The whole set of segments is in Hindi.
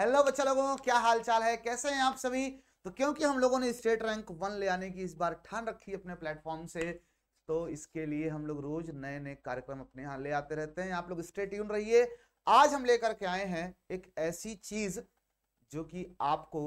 हेलो बच्चा लोगों क्या हाल चाल है कैसे हैं आप सभी तो क्योंकि हम लोगों ने स्टेट रैंक वन ले आने की इस बार ठान रखी अपने प्लेटफॉर्म से तो इसके लिए हम लोग रोज नए नए कार्यक्रम अपने यहाँ ले आते रहते हैं आप लोग स्टेट यून रहिए आज हम लेकर के आए हैं एक ऐसी चीज जो कि आपको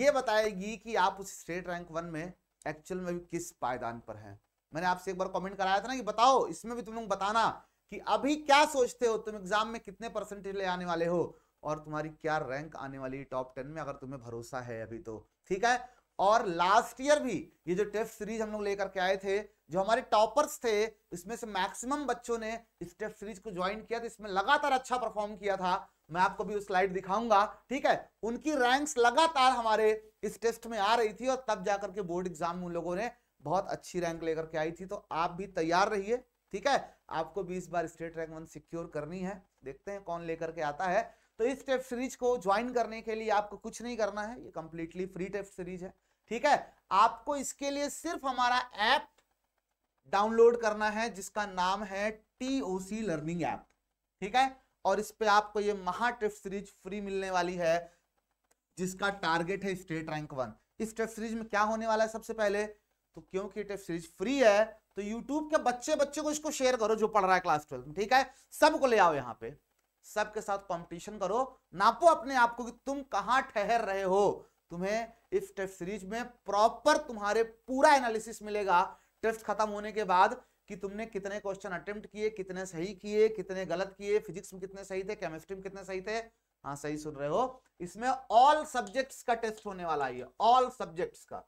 ये बताएगी कि आप उस स्टेट रैंक वन में एक्चुअल में भी किस पायदान पर हैं मैंने आपसे एक बार कमेंट कराया था ना कि बताओ इसमें भी तुम लोग बताना कि अभी क्या सोचते हो तुम एग्जाम में कितने परसेंटेज ले आने वाले हो और तुम्हारी क्या रैंक आने वाली है टॉप टेन में अगर तुम्हें भरोसा है अभी तो ठीक है और लास्ट ईयर भी ये जो टेस्ट सीरीज हम लोग लेकर के आए थे जो हमारे टॉपर्स थे इसमें से मैक्सिमम बच्चों ने इस टेस्ट सीरीज को ज्वाइन किया तो इसमें लगातार अच्छा परफॉर्म किया था मैं आपको भी स्लाइड दिखाऊंगा ठीक है उनकी रैंक्स लगातार हमारे इस टेस्ट में आ रही थी और तब जाकर के बोर्ड एग्जाम में उन लोगों ने बहुत अच्छी रैंक लेकर के आई थी तो आप भी तैयार रहिए ठीक है आपको भी इस बार स्टेट रैंक वन सिक्योर करनी है देखते हैं कौन लेकर के आता है तो इस टेस्ट सीरीज को ज्वाइन करने के लिए आपको कुछ नहीं करना है ये कंप्लीटली फ्री टेस्ट सीरीज है ठीक है आपको इसके लिए सिर्फ हमारा ऐप डाउनलोड करना है जिसका नाम है टीओसी लर्निंग ऐप ठीक है और इस पे आपको ये महा टेस्ट सीरीज फ्री मिलने वाली है जिसका टारगेट है स्टेट रैंक वन इस टेस्ट सीरीज में क्या होने वाला है सबसे पहले तो क्योंकि टेस्ट सीरीज फ्री है तो यूट्यूब के बच्चे बच्चे को इसको शेयर करो जो पढ़ रहा है क्लास ट्वेल्थ में ठीक है सबको ले आओ यहाँ पे सबके साथ कंपटीशन करो नापो अपने आप को कि तुम कहां ठहर रहे हो तुम्हें इस टेस्ट सीरीज में प्रॉपर तुम्हारे पूरा एनालिसिस मिलेगा टेस्ट खत्म होने के बाद कि तुमने कितने क्वेश्चन अटेम्प्ट किए कितने सही किए कितने गलत किए फिजिक्स में कितने सही थे केमिस्ट्री में कितने सही थे हाँ सही सुन रहे हो इसमें ऑल सब्जेक्ट्स का टेस्ट होने वाला है ऑल सब्जेक्ट्स का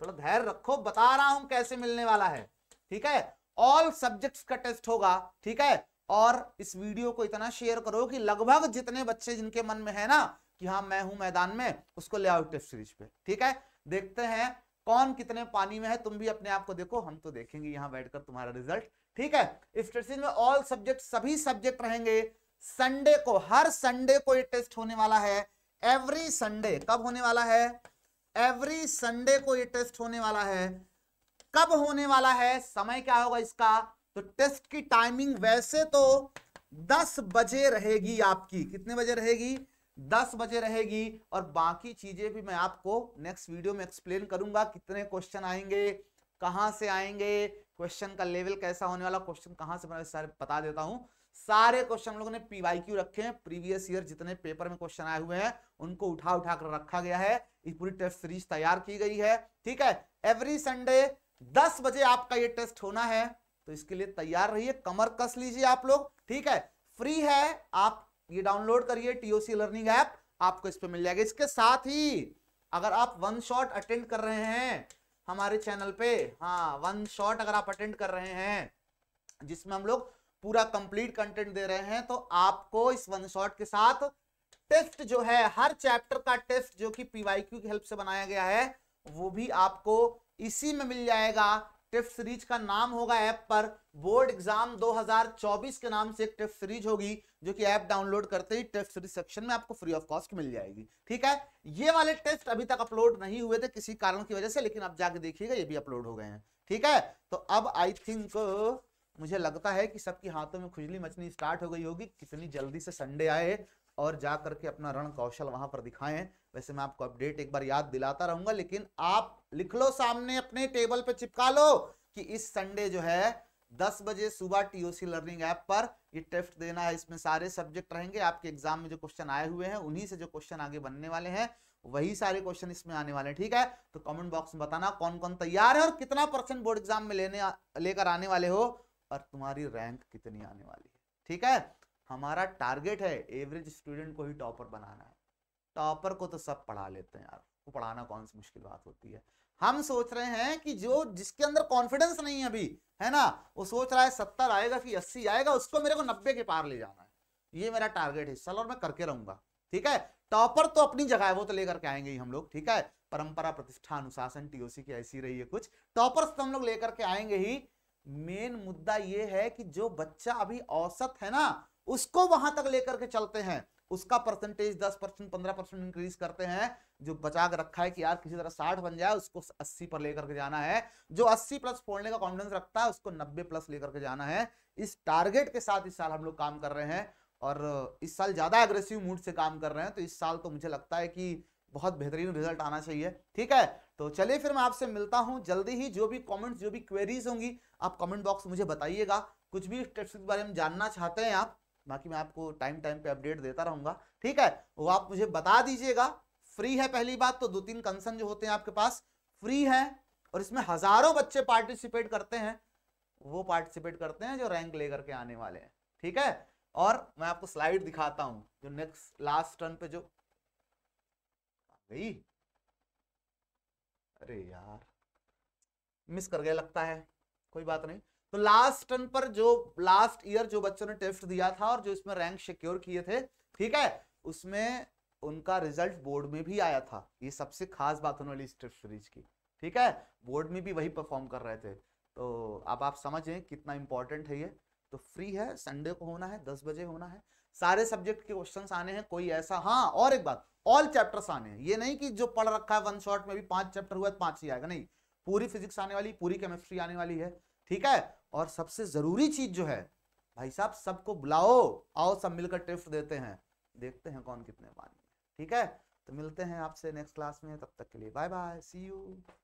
थोड़ा धैर्य रखो बता रहा हूं कैसे मिलने वाला है ठीक है ऑल सब्जेक्ट्स का टेस्ट होगा ठीक है और इस वीडियो को इतना शेयर करो कि लगभग जितने बच्चे जिनके मन में है ना कि हाँ मैं हूं मैदान में उसको ले आओ टेस्ट सीरीज पे ठीक है देखते हैं कौन कितने पानी में है तुम भी अपने आप को देखो हम तो देखेंगे यहाँ बैठकर तुम्हारा रिजल्ट ठीक है इस टेस्ट सीरीज में ऑल सब्जेक्ट सभी सब्जेक्ट रहेंगे संडे को हर संडे को ये टेस्ट होने वाला है एवरी संडे कब होने वाला है एवरी संडे को ये टेस्ट होने वाला है कब होने वाला है समय क्या होगा इसका तो टेस्ट की टाइमिंग वैसे तो 10 बजे रहेगी आपकी कितने बजे रहेगी 10 बजे रहेगी और बाकी चीजें भी मैं आपको नेक्स्ट वीडियो में एक्सप्लेन करूंगा कितने क्वेश्चन आएंगे कहां से आएंगे क्वेश्चन का लेवल कैसा होने वाला क्वेश्चन कहां से मैं सारे बता देता हूँ सारे क्वेश्चन लोगों ने पीवाईक्यू रखे हैं प्रीवियस ईयर जितने पेपर में क्वेश्चन आए हुए हैं उनको उठा उठा कर रखा गया है इस पूरी टेस्ट सीरीज तैयार की गई है ठीक है एवरी संडे 10 बजे आपका ये टेस्ट होना है तो इसके लिए तैयार रहिए कमर कस लीजिए आप लोग ठीक है फ्री है आप ये डाउनलोड करिए टीओसी लर्निंग ऐप आपको इस पर मिल जाएगा इसके साथ ही अगर आप वन शॉट अटेंड कर रहे हैं हमारे चैनल पे हाँ वन शॉट अगर आप अटेंड कर रहे हैं जिसमें हम लोग पूरा कंप्लीट कंटेंट दे रहे हैं तो आपको इस वन शॉट के साथ टेस्ट जो है हर चैप्टर का टेस्ट जो कि पीवाईक्यू की हेल्प से बनाया गया है वो भी आपको इसी में मिल जाएगा टिफ सीरीज का नाम होगा ऐप पर बोर्ड एग्जाम 2024 के नाम से एक टिफ सीरीज होगी जो कि ऐप डाउनलोड करते ही टिफ सीरीज सेक्शन में आपको फ्री ऑफ कॉस्ट मिल जाएगी ठीक है ये वाले टेस्ट अभी तक अपलोड नहीं हुए थे किसी कारण की वजह से लेकिन आप जाके देखिएगा ये भी अपलोड हो गए हैं ठीक है तो अब आई थिंक मुझे लगता है कि सबके हाथों में खुजली मचनी स्टार्ट हो गई होगी कितनी जल्दी से संडे आए और जा करके अपना रण कौशल वहां पर दिखाएं वैसे मैं आपको अपडेट एक बार याद दिलाता रहूंगा लेकिन आप लिख लो सामने अपने टेबल पे चिपका लो कि इस संडे जो है 10 बजे सुबह टीओसी लर्निंग ऐप पर ये टेस्ट देना है इसमें सारे सब्जेक्ट रहेंगे आपके एग्जाम में जो क्वेश्चन आए हुए हैं उन्हीं से जो क्वेश्चन आगे बनने वाले हैं वही सारे क्वेश्चन इसमें आने वाले हैं ठीक है तो कमेंट बॉक्स में बताना कौन कौन तैयार है और कितना परसेंट बोर्ड एग्जाम में लेने लेकर आने वाले हो और तुम्हारी रैंक कितनी आने वाली है ठीक है हमारा टारगेट है एवरेज स्टूडेंट को ही टॉपर बनाना है टॉपर को तो सब पढ़ा लेते हैं यार को पढ़ाना कौन सी मुश्किल बात होती है हम सोच रहे हैं कि जो जिसके अंदर कॉन्फिडेंस नहीं है अभी है ना वो सोच रहा है सत्तर आएगा कि अस्सी आएगा उसको मेरे को नब्बे के पार ले जाना है ये मेरा टारगेट है साल और मैं करके रहूंगा ठीक है टॉपर तो अपनी जगह है वो तो लेकर के आएंगे ही हम लोग ठीक है परंपरा प्रतिष्ठा अनुशासन टीओसी की ऐसी रही है कुछ टॉपर तो हम लोग लेकर के आएंगे ही मेन मुद्दा ये है कि जो बच्चा अभी औसत है ना उसको वहां तक लेकर के चलते हैं उसका परसेंटेज दस परसेंट पंद्रह परसेंट इंक्रीज करते हैं जो बचा कर रखा है कि यार किसी तरह साठ बन जाए उसको अस्सी पर लेकर के जाना है जो अस्सी प्लस फोड़ने का कॉन्फिडेंस रखता है उसको नब्बे प्लस लेकर के जाना है इस टारगेट के साथ इस साल हम लोग काम कर रहे हैं और इस साल ज़्यादा अग्रेसिव मूड से काम कर रहे हैं तो इस साल तो मुझे लगता है कि बहुत बेहतरीन रिजल्ट आना चाहिए ठीक है तो चलिए फिर मैं आपसे मिलता हूँ जल्दी ही जो भी कमेंट्स जो भी क्वेरीज होंगी आप कमेंट बॉक्स मुझे बताइएगा कुछ भी स्टेप्स के बारे में जानना चाहते हैं आप बाकी मैं आपको टाइम टाइम पे अपडेट देता रहूंगा ठीक है वो आप मुझे बता दीजिएगा फ्री है पहली बात तो दो तीन कंसर्न जो होते हैं आपके पास फ्री है और इसमें हजारों बच्चे पार्टिसिपेट करते हैं वो पार्टिसिपेट करते हैं जो रैंक लेकर के आने वाले हैं ठीक है और मैं आपको स्लाइड दिखाता हूं जो नेक्स्ट लास्ट टर्न पे जो गई अरे यार मिस कर गया लगता है कोई बात नहीं तो लास्ट टर्न पर जो लास्ट ईयर जो बच्चों ने टेस्ट दिया था और जो इसमें रैंक सिक्योर किए थे ठीक है उसमें उनका रिजल्ट बोर्ड में भी आया था ये सबसे खास बात होने वाली टेस्ट सीरीज की ठीक है बोर्ड में भी वही परफॉर्म कर रहे थे तो अब आप समझें कितना इंपॉर्टेंट है ये तो फ्री है संडे को होना है दस बजे होना है सारे सब्जेक्ट के क्वेश्चंस आने हैं कोई ऐसा हाँ और एक बात ऑल चैप्टर्स आने हैं ये नहीं कि जो पढ़ रखा है वन शॉट में भी पांच चैप्टर हुआ है तो पांच ही आएगा नहीं पूरी फिजिक्स आने वाली पूरी केमिस्ट्री आने वाली है ठीक है और सबसे जरूरी चीज जो है भाई साहब सबको बुलाओ आओ सब मिलकर टिफ्ट देते हैं देखते हैं कौन कितने पानी ठीक है तो मिलते हैं आपसे नेक्स्ट क्लास में तब तक के लिए बाय बाय सी यू